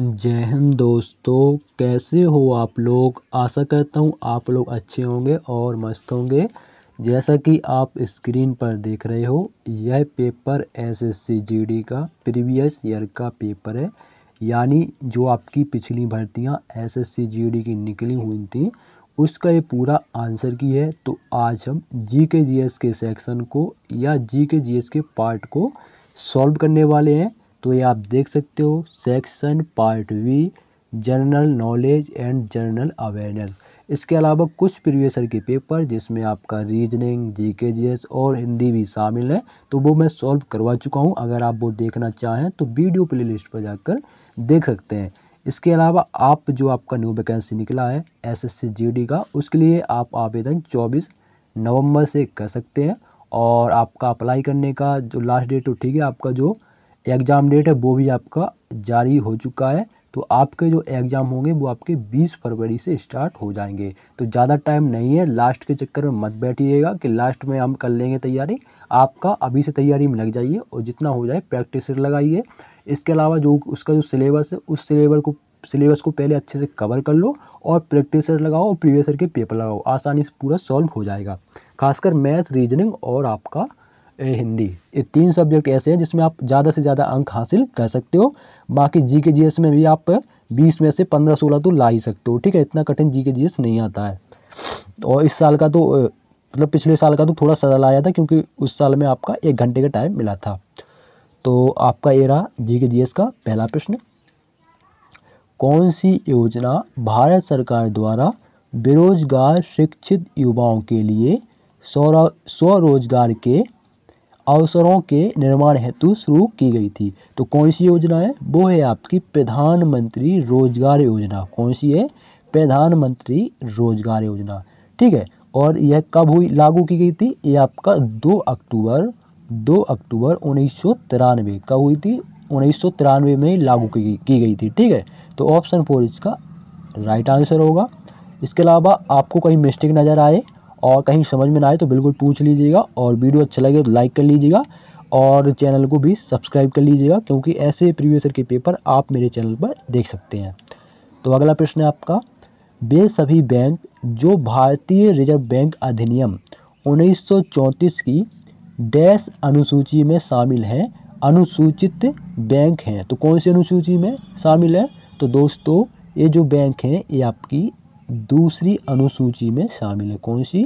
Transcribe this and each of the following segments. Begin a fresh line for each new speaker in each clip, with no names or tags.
जय हिंद दोस्तों कैसे हो आप लोग आशा करता हूँ आप लोग अच्छे होंगे और मस्त होंगे जैसा कि आप स्क्रीन पर देख रहे हो यह पेपर एसएससी जीडी का प्रीवियस ईयर का पेपर है यानी जो आपकी पिछली भर्तियाँ एसएससी जीडी की निकली हुई थी उसका ये पूरा आंसर की है तो आज हम जी के जी एस के सेक्शन को या जी के जी एस के पार्ट को सॉल्व करने वाले हैं तो ये आप देख सकते हो section part V general knowledge and general awareness इसके अलावा कुछ प्रीवियसर के पेपर जिसमें आपका रीजनिंग जीके जीएस और हिंदी भी शामिल है तो वो मैं सॉल्व करवा चुका हूँ अगर आप वो देखना चाहें तो वीडियो प्लेलिस्ट पर जाकर देख सकते हैं इसके अलावा आप जो आपका न्यू वैकेंसी निकला है एसएससी जीडी का उसके लिए आप आवेदन 24 नवंबर से कर सकते हैं और आपका अप्लाई करने का जो लास्ट डेट हो ठीक है आपका जो एग्ज़ाम डेट है वो भी आपका जारी हो चुका है तो आपके जो एग्ज़ाम होंगे वो आपके 20 फरवरी से स्टार्ट हो जाएंगे तो ज़्यादा टाइम नहीं है लास्ट के चक्कर में मत बैठिएगा कि लास्ट में हम कर लेंगे तैयारी आपका अभी से तैयारी में लग जाइए और जितना हो जाए प्रैक्टिस लगाइए इसके अलावा जो उसका जो सिलेबस है उस सिलेबस को सिलेबस को पहले अच्छे से कवर कर लो और प्रैक्टिस लगाओ और प्रीवियस के पेपर लगाओ आसानी से पूरा सॉल्व हो जाएगा खासकर मैथ रीजनिंग और आपका हिंदी ये तीन सब्जेक्ट ऐसे हैं जिसमें आप ज़्यादा से ज़्यादा अंक हासिल कर सकते हो बाकी जी के जी एस में भी आप बीस में से पंद्रह सोलह तो ला ही सकते हो ठीक है इतना कठिन जी के जी एस नहीं आता है और तो इस साल का तो मतलब पिछले साल का तो थोड़ा सरल आया था क्योंकि उस साल में आपका एक घंटे का टाइम मिला था तो आपका ये रहा जी के जी एस का पहला प्रश्न कौन सी योजना भारत सरकार द्वारा बेरोजगार शिक्षित युवाओं के लिए स्वरोजगार के अवसरों के निर्माण हेतु शुरू की गई थी तो कौन सी योजना है वो है आपकी प्रधानमंत्री रोजगार योजना कौन सी है प्रधानमंत्री रोजगार योजना ठीक है और यह कब हुई लागू की गई थी ये आपका 2 अक्टूबर 2 अक्टूबर उन्नीस कब हुई थी उन्नीस में लागू की, की गई थी ठीक है तो ऑप्शन फोर इसका राइट आंसर होगा इसके अलावा आपको कहीं मिस्टेक नज़र आए और कहीं समझ में ना आए तो बिल्कुल पूछ लीजिएगा और वीडियो अच्छा लगे तो लाइक कर लीजिएगा और चैनल को भी सब्सक्राइब कर लीजिएगा क्योंकि ऐसे प्रीवियस के पेपर आप मेरे चैनल पर देख सकते हैं तो अगला प्रश्न है आपका वे सभी बैंक जो भारतीय रिजर्व बैंक अधिनियम 1934 की डैश अनुसूची में शामिल हैं अनुसूचित बैंक हैं तो कौन सी अनुसूची में शामिल है तो दोस्तों ये जो बैंक हैं ये आपकी दूसरी अनुसूची में शामिल है कौन सी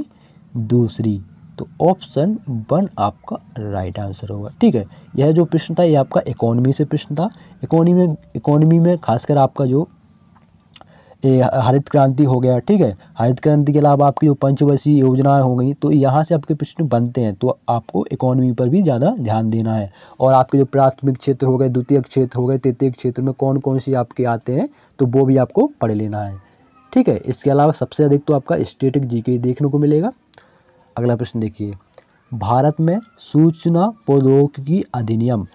दूसरी तो ऑप्शन वन आपका राइट आंसर होगा ठीक है यह जो प्रश्न था यह आपका इकोनॉमी से प्रश्न था इकोनॉमी में इकोनॉमी में खासकर आपका जो हरित क्रांति हो गया ठीक है हरित क्रांति के अलावा आपकी जो पंचवर्षीय योजनाएं हो गई तो यहाँ से आपके प्रश्न बनते हैं तो आपको इकोनॉमी पर भी ज़्यादा ध्यान देना है और आपके जो प्राथमिक क्षेत्र हो गए द्वितीय क्षेत्र हो गए तृतीय क्षेत्र में कौन कौन सी आपके आते हैं तो वो भी आपको पढ़ लेना है ठीक है इसके अलावा सबसे अधिक तो आपका स्टेटिक जीके देखने को मिलेगा अगला प्रश्न देखिए भारत में सूचना प्रौद्योगिकी अधिनियम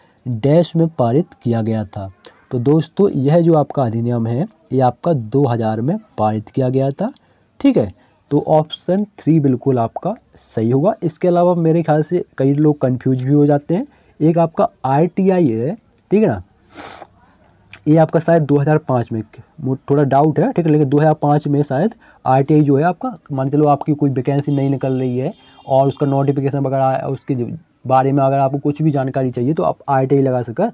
डैश में पारित किया गया था तो दोस्तों यह जो आपका अधिनियम है ये आपका 2000 में पारित किया गया था ठीक है तो ऑप्शन थ्री बिल्कुल आपका सही होगा इसके अलावा मेरे ख्याल से कई लोग कंफ्यूज भी हो जाते हैं एक आपका आरटीआई है ठीक है ना ये आपका शायद 2005 में थोड़ा डाउट है ठीक है लेकिन 2005 में शायद आरटीआई जो है आपका मान चलो आपकी कोई वैकेंसी नहीं निकल रही है और उसका नोटिफिकेशन वगैरह उसके बारे में अगर आपको कुछ भी जानकारी चाहिए तो आप आर लगा सकें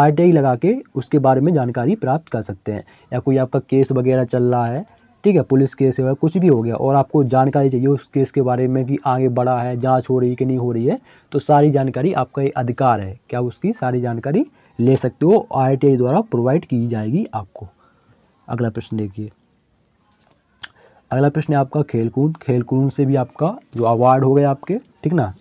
आर लगा के उसके बारे में जानकारी प्राप्त कर सकते हैं या कोई आपका केस वगैरह चल रहा है ठीक है पुलिस केस है कुछ भी हो गया और आपको जानकारी चाहिए उस केस के बारे में कि आगे बढ़ा है जांच हो रही है कि नहीं हो रही है तो सारी जानकारी आपका ये अधिकार है क्या उसकी सारी जानकारी ले सकते हो आर द्वारा प्रोवाइड की जाएगी आपको अगला प्रश्न देखिए अगला प्रश्न है आपका खेलकूद खेलकूद से भी आपका जो अवार्ड हो गए आपके ठीक ना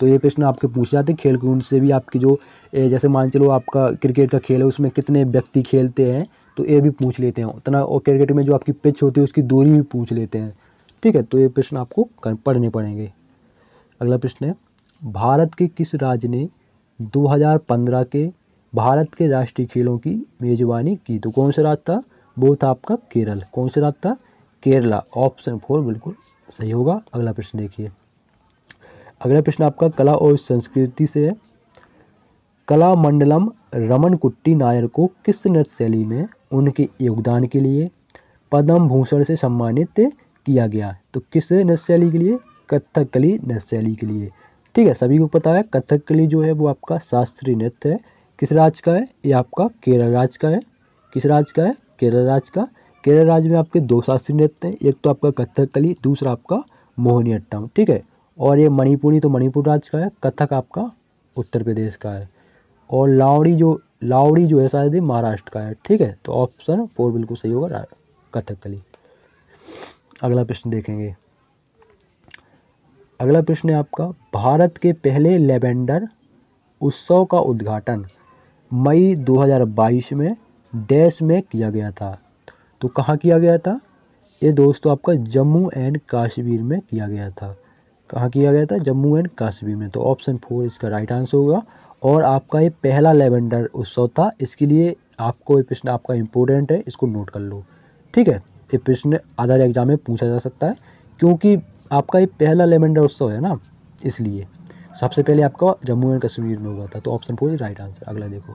तो ये प्रश्न आपके पूछे जाते हैं खेलकूद से भी आपकी जो जैसे मान चलो आपका क्रिकेट का खेल है उसमें कितने व्यक्ति खेलते हैं तो ये भी पूछ लेते हैं उतना और क्रिकेट में जो आपकी पिच होती है उसकी दूरी भी पूछ लेते हैं ठीक है तो ये प्रश्न आपको पढ़ने पड़ेंगे अगला प्रश्न है भारत के किस राज्य ने 2015 के भारत के राष्ट्रीय खेलों की मेज़बानी की तो कौन सा राज्य था वो था आपका केरल कौन सा राज्य था केरला ऑप्शन फोर बिल्कुल सही होगा अगला प्रश्न देखिए अगला प्रश्न आपका कला और संस्कृति से है कला मंडलम रमन कुट्टी नायर को किस नृत्य शैली में उनके योगदान के लिए पद्म भूषण से सम्मानित किया गया तो किस नृत्य शैली के लिए कथकली नृत्य शैली के लिए ठीक है सभी को पता है कथकली जो है वो आपका शास्त्रीय नृत्य है किस राज्य का है ये आपका केरल राज्य का है किस राज्य का है केरल राज्य का केरल राज्य में आपके दो शास्त्रीय नृत्य हैं एक तो आपका कथकली दूसरा आपका मोहनी अट्टम ठीक है और ये मणिपुरी तो मणिपुर राज्य का है कथक आपका उत्तर प्रदेश का है और लावड़ी जो लावड़ी जो है शायद महाराष्ट्र का है ठीक है तो ऑप्शन फोर बिल्कुल सही होगा कथकली अगला प्रश्न देखेंगे अगला प्रश्न है आपका भारत के पहले लेवेंडर उत्सव का उद्घाटन मई 2022 में डैश में किया गया था तो कहाँ किया गया था ये दोस्तों आपका जम्मू एंड कश्मीर में किया गया था कहाँ किया गया था जम्मू एंड कश्मीर में तो ऑप्शन फोर इसका राइट आंसर होगा और आपका ये पहला लेवेंडर उत्सव था इसके लिए आपको ये प्रश्न आपका इम्पोर्टेंट है इसको नोट कर लो ठीक है ये प्रश्न आधार एग्जाम में पूछा जा सकता है क्योंकि आपका ये पहला लेवेंडर उत्सव है ना इसलिए सबसे पहले आपका जम्मू एंड कश्मीर में हुआ था तो ऑप्शन फोर राइट आंसर अगला देखो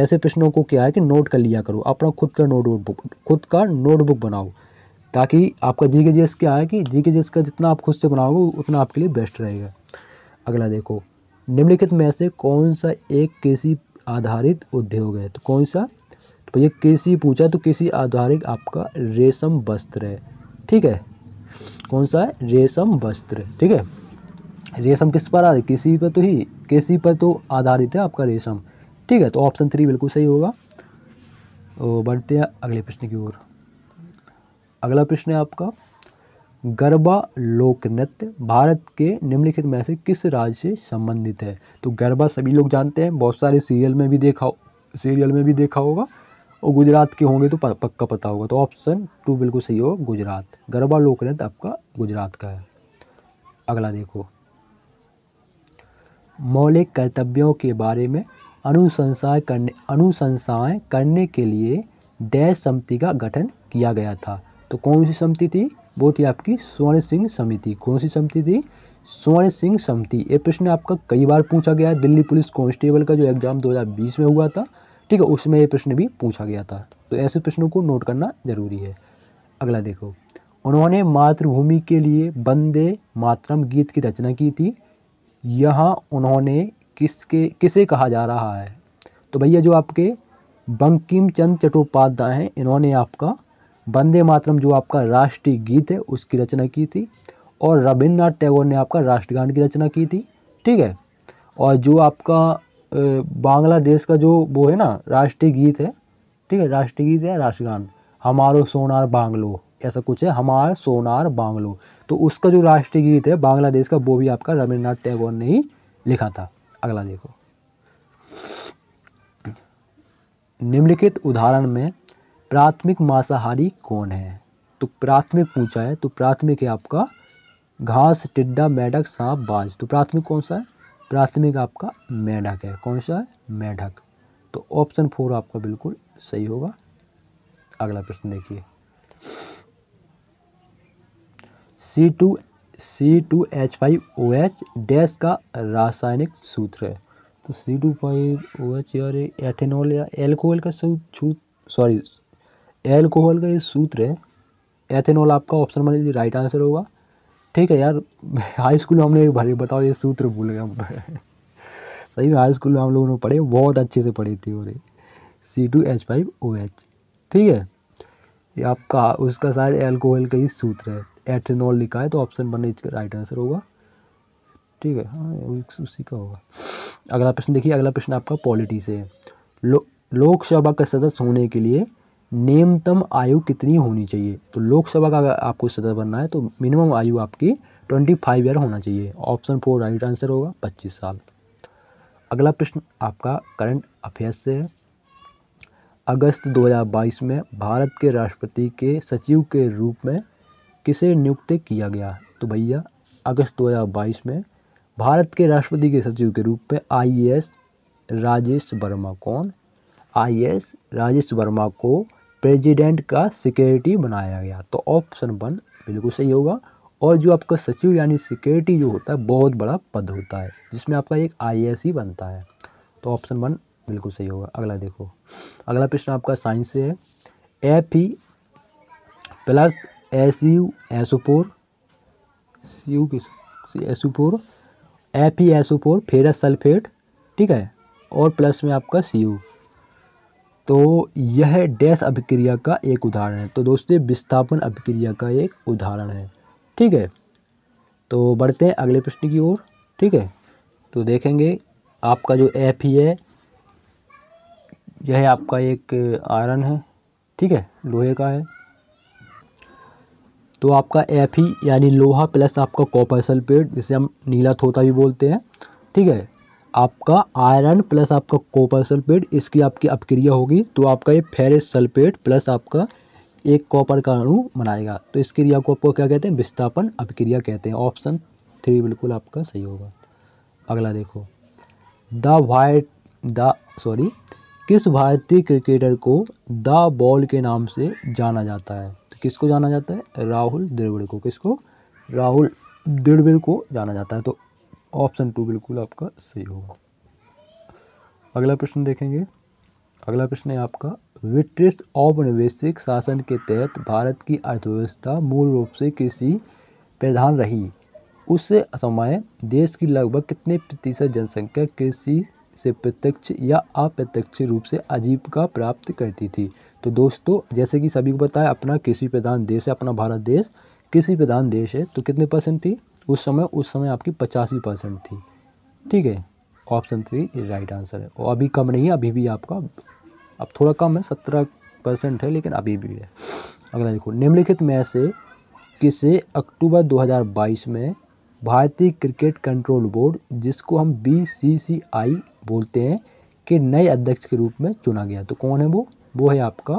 ऐसे प्रश्नों को क्या है कि नोट कर लिया करो अपना खुद का नोटबुक खुद का नोटबुक बनाओ ताकि आपका जी के जी एस क्या है कि जी के जी का जितना आप खुद से बनाओगे उतना आपके लिए बेस्ट रहेगा अगला देखो निम्नलिखित में से कौन सा एक कृषि आधारित उद्योग है तो कौन सा तो भैया कृषि पूछा तो कृषि आधारित आपका रेशम वस्त्र है ठीक है कौन सा है रेशम वस्त्र ठीक है रेशम किस पर आधारित किसी पर तो ही किसी पर तो आधारित है आपका रेशम ठीक है तो ऑप्शन थ्री बिल्कुल सही होगा और बढ़ते हैं अगले प्रश्न की ओर अगला प्रश्न है आपका गरबा लोक नृत्य भारत के निम्नलिखित में से किस राज्य से संबंधित है तो गरबा सभी लोग जानते हैं बहुत सारे सीरियल में भी देखा सीरियल में भी देखा होगा और गुजरात के होंगे तो पक्का पता होगा तो ऑप्शन टू बिल्कुल सही होगा गुजरात गरबा लोक नृत्य आपका गुजरात का है अगला देखो मौलिक कर्तव्यों के बारे में अनुशंसा करने अनुशंसाएँ करने के लिए डैश समिति का गठन किया गया था तो कौन सी समिति थी वो थी आपकी स्वर्ण सिंह समिति कौन सी समिति थी स्वर्ण सिंह समिति ये प्रश्न आपका कई बार पूछा गया है दिल्ली पुलिस कांस्टेबल का जो एग्ज़ाम 2020 में हुआ था ठीक है उसमें ये प्रश्न भी पूछा गया था तो ऐसे प्रश्नों को नोट करना जरूरी है अगला देखो उन्होंने मातृभूमि के लिए वंदे मातरम गीत की रचना की थी यहाँ उन्होंने किसके किसे कहा जा रहा है तो भैया जो आपके बंकिम चंद चट्टोपाध्याय हैं इन्होंने आपका वंदे मातरम जो आपका राष्ट्रीय गीत है उसकी रचना की थी और रविन्द्रनाथ टैगोर ने आपका राष्ट्रगान की रचना की थी ठीक है और जो आपका बांग्लादेश का जो वो है ना राष्ट्रीय गीत है ठीक है राष्ट्रीय गीत है राष्ट्रगान हमारो सोनार बांग्लो ऐसा कुछ है हमार सोनार बांग्लो तो उसका जो राष्ट्रीय गीत है बांग्लादेश का वो भी आपका रविन्द्रनाथ टैगोर ने ही लिखा था अगला देखो निम्नलिखित उदाहरण में प्राथमिक मांसाहारी कौन है तो प्राथमिक पूछा है तो प्राथमिक है आपका घास टिड्डा मेढक सांप बाज तो प्राथमिक कौन सा है प्राथमिक आपका मेढक है कौन सा है मेढक तो ऑप्शन फोर आपका बिल्कुल सही होगा अगला प्रश्न देखिए C two C two H five O H dash का रासायनिक सूत्र है तो C two five O H यार एथेनॉल या एल्कोहल का सूत्र सॉरी एल्कोहल का ये सूत्र है एथेनॉल आपका ऑप्शन लीजिए राइट आंसर होगा ठीक है यार हाई स्कूल में हमने एक बताओ ये सूत्र भूल गए हम सही में हाई स्कूल में हम लोगों ने पढ़े बहुत अच्छे से पढ़ी थी और C two H five O H ठीक है ये आपका उसका शायद एल्कोहल का ही सूत्र है एथेनॉल लिखा है तो ऑप्शन वन इसका राइट आंसर होगा ठीक है हाँ उसी का होगा अगला प्रश्न देखिए अगला प्रश्न आपका पॉलिटी से है लो लोकसभा का सदस्य होने के लिए न्यूनतम आयु कितनी होनी चाहिए तो लोकसभा का अगर आपको सदस्य बनना है तो मिनिमम आयु आपकी ट्वेंटी फाइव ईयर होना चाहिए ऑप्शन फोर राइट आंसर होगा पच्चीस साल अगला प्रश्न आपका करंट अफेयर्स से है अगस्त 2022 में भारत के राष्ट्रपति के सचिव के रूप में किसे नियुक्त किया गया तो भैया अगस्त 2022 में भारत के राष्ट्रपति के सचिव के रूप में आईएएस राजेश वर्मा कौन आईएएस राजेश वर्मा को प्रेसिडेंट का सिक्योरिटी बनाया गया तो ऑप्शन वन बिल्कुल सही होगा और जो आपका सचिव यानी सिक्योरिटी जो होता है बहुत बड़ा पद होता है जिसमें आपका एक आई ही बनता है तो ऑप्शन वन बिल्कुल सही होगा अगला देखो अगला प्रश्न आपका साइंस से है F E plus S U S O four C U S C four F E S O four ferrous sulphate ठीक है और प्लस में आपका सी यू तो यह डैश अभिक्रिया का एक उदाहरण है तो दोस्तों विस्थापन अभिक्रिया का एक उदाहरण है ठीक है तो बढ़ते हैं अगले प्रश्न की ओर ठीक है तो देखेंगे आपका जो एफ ही है यह आपका एक आयरन है ठीक है लोहे का है तो आपका एफ ही यानी लोहा प्लस आपका कॉपर सल्फेट जिसे हम नीला थोता भी बोलते हैं ठीक है आपका आयरन प्लस आपका कॉपर सल्फेट इसकी आपकी अपक्रिया होगी तो आपका ये फेरिस सल्फेट प्लस आपका एक कॉपर का अणु बनाएगा तो इस क्रिया को आपको क्या कहते हैं विस्थापन अपक्रिया कहते हैं ऑप्शन थ्री बिल्कुल आपका सही होगा अगला देखो द वाइट द सॉरी किस भारतीय क्रिकेटर को द बॉल के नाम से जाना जाता है किसको जाना जाता है राहुल द्रविड़ को किसको राहुल द्रविड़ को जाना जाता है तो ऑप्शन टू बिल्कुल आपका सही होगा अगला प्रश्न देखेंगे अगला प्रश्न है आपका ब्रिटिश औपनिवेशिक शासन के तहत भारत की अर्थव्यवस्था मूल रूप से किसी प्रधान रही उस समय देश की लगभग कितने प्रतिशत जनसंख्या कृषि से प्रत्यक्ष या अप्रत्यक्ष रूप से आजीविका प्राप्त करती थी तो दोस्तों जैसे कि सभी को बताया अपना कृषि प्रधान देश है अपना भारत देश कृषि प्रधान देश है तो कितने परसेंट थी उस समय उस समय आपकी पचासी परसेंट थी ठीक है ऑप्शन थ्री राइट आंसर है और अभी कम नहीं है अभी भी आपका अब थोड़ा कम है सत्रह परसेंट है लेकिन अभी भी है अगला देखो निम्नलिखित में से किसे अक्टूबर 2022 में भारतीय क्रिकेट कंट्रोल बोर्ड जिसको हम बी बोलते हैं के नए अध्यक्ष के रूप में चुना गया तो कौन है वो वो है आपका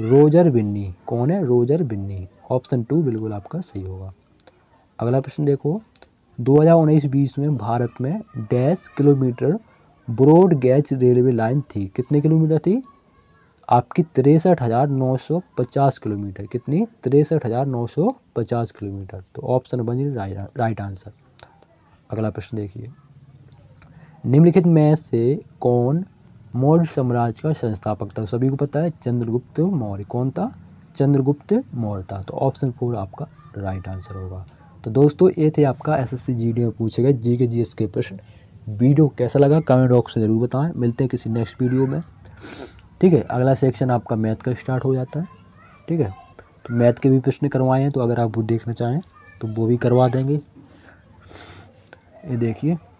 रोजर बिन्नी कौन है रोजर बिन्नी ऑप्शन टू बिल्कुल आपका सही होगा अगला प्रश्न देखो 2019-20 में भारत में dash kilometre broad gauge railway line थी कितने किलोमीटर थी आपकी तिरसठ हज़ार नौ सौ पचास किलोमीटर कितनी तिरसठ हज़ार नौ सौ पचास किलोमीटर तो ऑप्शन बन जाए राइट आंसर अगला प्रश्न देखिए निम्नलिखित में से कौन मौर्य साम्राज्य का संस्थापक था सभी को पता है चंद्रगुप्त मौर्य कौन था चंद्रगुप्त मौर्य था तो ऑप्शन फोर आपका राइट आंसर होगा तो दोस्तों ये थे आपका एस एस में पूछे गए जी के जी के प्रश्न वीडियो कैसा लगा कमेंट बॉक्स में ज़रूर बताएं मिलते हैं किसी नेक्स्ट वीडियो में ठीक है अगला सेक्शन आपका मैथ का स्टार्ट हो जाता है ठीक है तो मैथ के भी प्रश्न करवाए हैं तो अगर आप वो देखना चाहें तो वो भी करवा देंगे ये देखिए